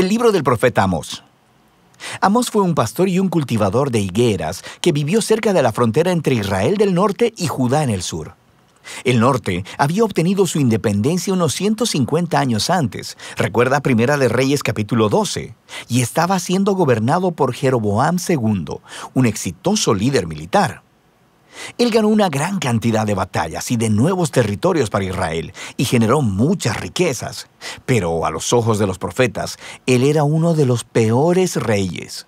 El libro del profeta Amos. Amos fue un pastor y un cultivador de higueras que vivió cerca de la frontera entre Israel del norte y Judá en el sur. El norte había obtenido su independencia unos 150 años antes, recuerda Primera de Reyes capítulo 12, y estaba siendo gobernado por Jeroboam II, un exitoso líder militar. Él ganó una gran cantidad de batallas y de nuevos territorios para Israel y generó muchas riquezas. Pero a los ojos de los profetas, él era uno de los peores reyes.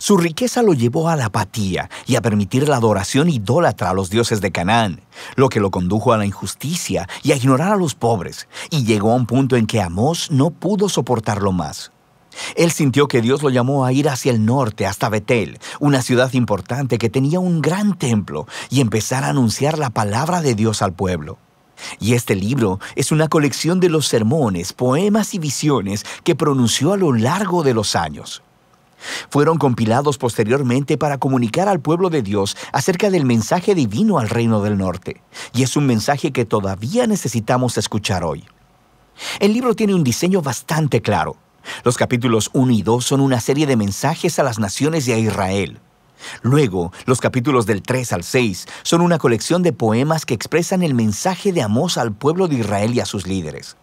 Su riqueza lo llevó a la apatía y a permitir la adoración idólatra a los dioses de Canaán, lo que lo condujo a la injusticia y a ignorar a los pobres, y llegó a un punto en que Amós no pudo soportarlo más. Él sintió que Dios lo llamó a ir hacia el norte, hasta Betel, una ciudad importante que tenía un gran templo, y empezar a anunciar la palabra de Dios al pueblo. Y este libro es una colección de los sermones, poemas y visiones que pronunció a lo largo de los años. Fueron compilados posteriormente para comunicar al pueblo de Dios acerca del mensaje divino al reino del norte, y es un mensaje que todavía necesitamos escuchar hoy. El libro tiene un diseño bastante claro los capítulos 1 y 2 son una serie de mensajes a las naciones y a Israel. Luego, los capítulos del 3 al 6 son una colección de poemas que expresan el mensaje de Amós al pueblo de Israel y a sus líderes.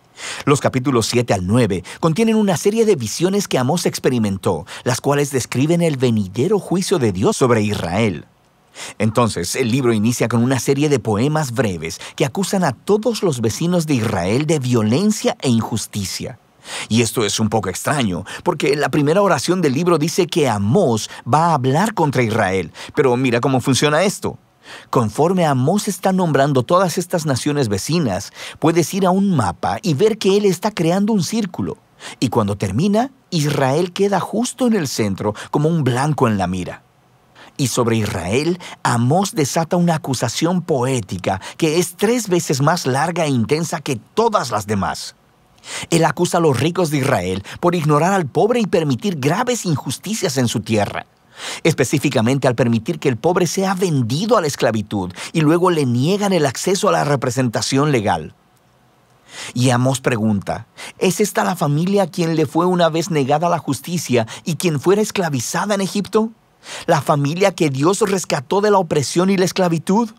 Los capítulos 7 al 9 contienen una serie de visiones que Amós experimentó, las cuales describen el venidero juicio de Dios sobre Israel. Entonces, el libro inicia con una serie de poemas breves que acusan a todos los vecinos de Israel de violencia e injusticia. Y esto es un poco extraño, porque la primera oración del libro dice que Amós va a hablar contra Israel. Pero mira cómo funciona esto. Conforme Amós está nombrando todas estas naciones vecinas, puedes ir a un mapa y ver que él está creando un círculo. Y cuando termina, Israel queda justo en el centro, como un blanco en la mira. Y sobre Israel, Amós desata una acusación poética que es tres veces más larga e intensa que todas las demás. Él acusa a los ricos de Israel por ignorar al pobre y permitir graves injusticias en su tierra. Específicamente al permitir que el pobre sea vendido a la esclavitud y luego le niegan el acceso a la representación legal. Y Amos pregunta, ¿es esta la familia a quien le fue una vez negada la justicia y quien fuera esclavizada en Egipto? ¿La familia que Dios rescató de la opresión y la esclavitud?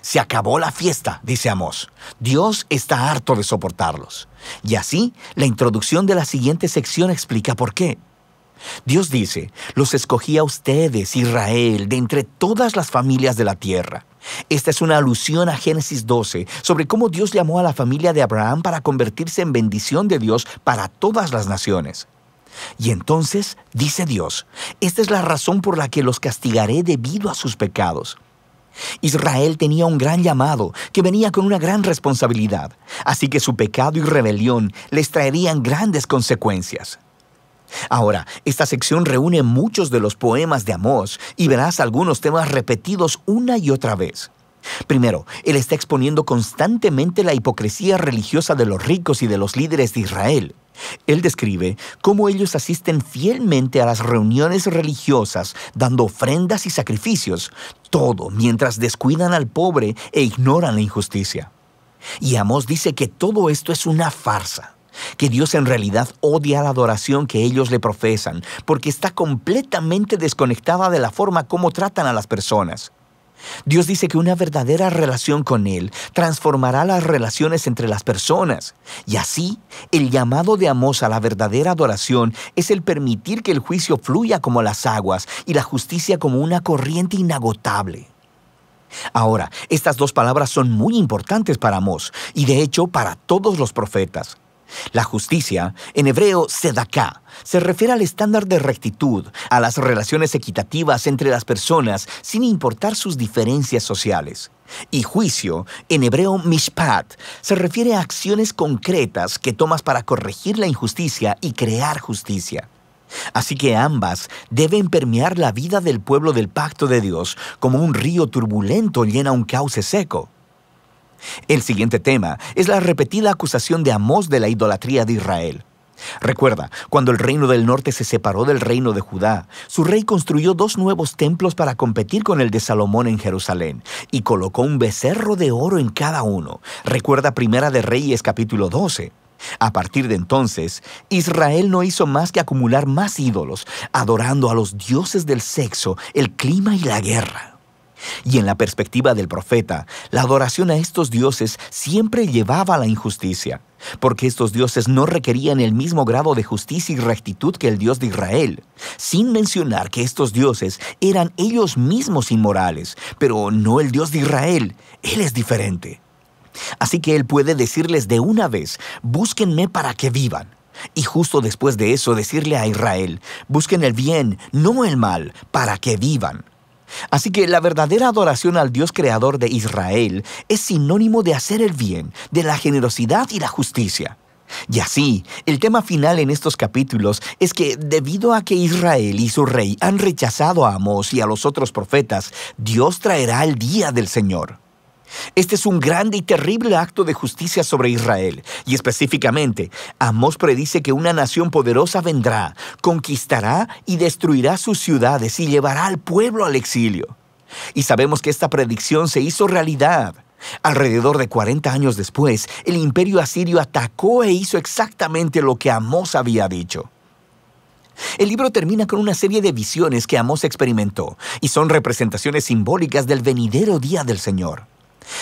Se acabó la fiesta, dice Amós. Dios está harto de soportarlos. Y así, la introducción de la siguiente sección explica por qué. Dios dice, los escogí a ustedes, Israel, de entre todas las familias de la tierra. Esta es una alusión a Génesis 12 sobre cómo Dios llamó a la familia de Abraham para convertirse en bendición de Dios para todas las naciones. Y entonces, dice Dios, esta es la razón por la que los castigaré debido a sus pecados. Israel tenía un gran llamado que venía con una gran responsabilidad, así que su pecado y rebelión les traerían grandes consecuencias. Ahora, esta sección reúne muchos de los poemas de Amós y verás algunos temas repetidos una y otra vez. Primero, él está exponiendo constantemente la hipocresía religiosa de los ricos y de los líderes de Israel. Él describe cómo ellos asisten fielmente a las reuniones religiosas, dando ofrendas y sacrificios, todo mientras descuidan al pobre e ignoran la injusticia. Y Amós dice que todo esto es una farsa, que Dios en realidad odia la adoración que ellos le profesan, porque está completamente desconectada de la forma como tratan a las personas. Dios dice que una verdadera relación con Él transformará las relaciones entre las personas. Y así, el llamado de Amós a la verdadera adoración es el permitir que el juicio fluya como las aguas y la justicia como una corriente inagotable. Ahora, estas dos palabras son muy importantes para Amós y de hecho para todos los profetas. La justicia, en hebreo sedaká, se refiere al estándar de rectitud, a las relaciones equitativas entre las personas sin importar sus diferencias sociales. Y juicio, en hebreo mishpat, se refiere a acciones concretas que tomas para corregir la injusticia y crear justicia. Así que ambas deben permear la vida del pueblo del pacto de Dios como un río turbulento llena un cauce seco. El siguiente tema es la repetida acusación de Amós de la idolatría de Israel. Recuerda, cuando el reino del norte se separó del reino de Judá, su rey construyó dos nuevos templos para competir con el de Salomón en Jerusalén y colocó un becerro de oro en cada uno. Recuerda Primera de Reyes capítulo 12. A partir de entonces, Israel no hizo más que acumular más ídolos, adorando a los dioses del sexo, el clima y la guerra. Y en la perspectiva del profeta, la adoración a estos dioses siempre llevaba a la injusticia, porque estos dioses no requerían el mismo grado de justicia y rectitud que el Dios de Israel, sin mencionar que estos dioses eran ellos mismos inmorales, pero no el Dios de Israel, Él es diferente. Así que Él puede decirles de una vez, búsquenme para que vivan. Y justo después de eso decirle a Israel, busquen el bien, no el mal, para que vivan. Así que la verdadera adoración al Dios creador de Israel es sinónimo de hacer el bien, de la generosidad y la justicia. Y así, el tema final en estos capítulos es que debido a que Israel y su rey han rechazado a Amos y a los otros profetas, Dios traerá el día del Señor. Este es un grande y terrible acto de justicia sobre Israel. Y específicamente, Amós predice que una nación poderosa vendrá, conquistará y destruirá sus ciudades y llevará al pueblo al exilio. Y sabemos que esta predicción se hizo realidad. Alrededor de 40 años después, el imperio asirio atacó e hizo exactamente lo que Amós había dicho. El libro termina con una serie de visiones que Amós experimentó y son representaciones simbólicas del venidero día del Señor.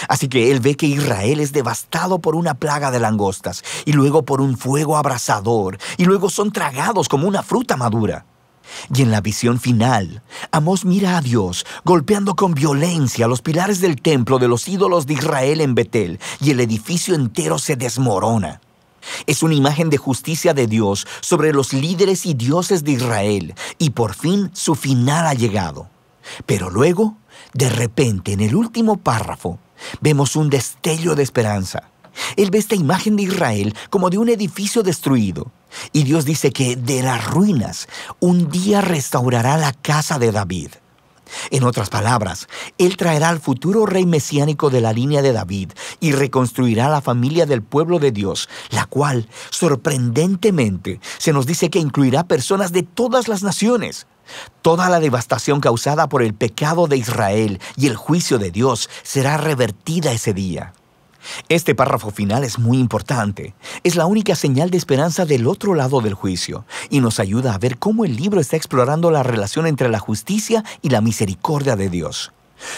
Así que él ve que Israel es devastado por una plaga de langostas, y luego por un fuego abrasador, y luego son tragados como una fruta madura. Y en la visión final, Amós mira a Dios golpeando con violencia los pilares del templo de los ídolos de Israel en Betel, y el edificio entero se desmorona. Es una imagen de justicia de Dios sobre los líderes y dioses de Israel, y por fin su final ha llegado. Pero luego, de repente, en el último párrafo, vemos un destello de esperanza. Él ve esta imagen de Israel como de un edificio destruido. Y Dios dice que de las ruinas un día restaurará la casa de David. En otras palabras, Él traerá al futuro rey mesiánico de la línea de David y reconstruirá la familia del pueblo de Dios, la cual, sorprendentemente, se nos dice que incluirá personas de todas las naciones. Toda la devastación causada por el pecado de Israel y el juicio de Dios será revertida ese día. Este párrafo final es muy importante. Es la única señal de esperanza del otro lado del juicio y nos ayuda a ver cómo el libro está explorando la relación entre la justicia y la misericordia de Dios.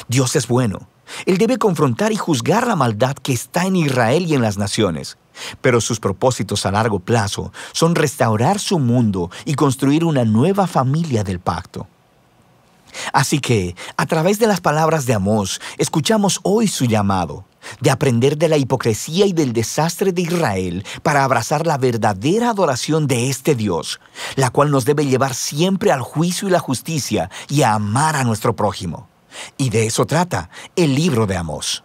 Dios es bueno. Él debe confrontar y juzgar la maldad que está en Israel y en las naciones. Pero sus propósitos a largo plazo son restaurar su mundo y construir una nueva familia del pacto. Así que, a través de las palabras de Amós, escuchamos hoy su llamado de aprender de la hipocresía y del desastre de Israel para abrazar la verdadera adoración de este Dios, la cual nos debe llevar siempre al juicio y la justicia y a amar a nuestro prójimo. Y de eso trata el libro de Amós.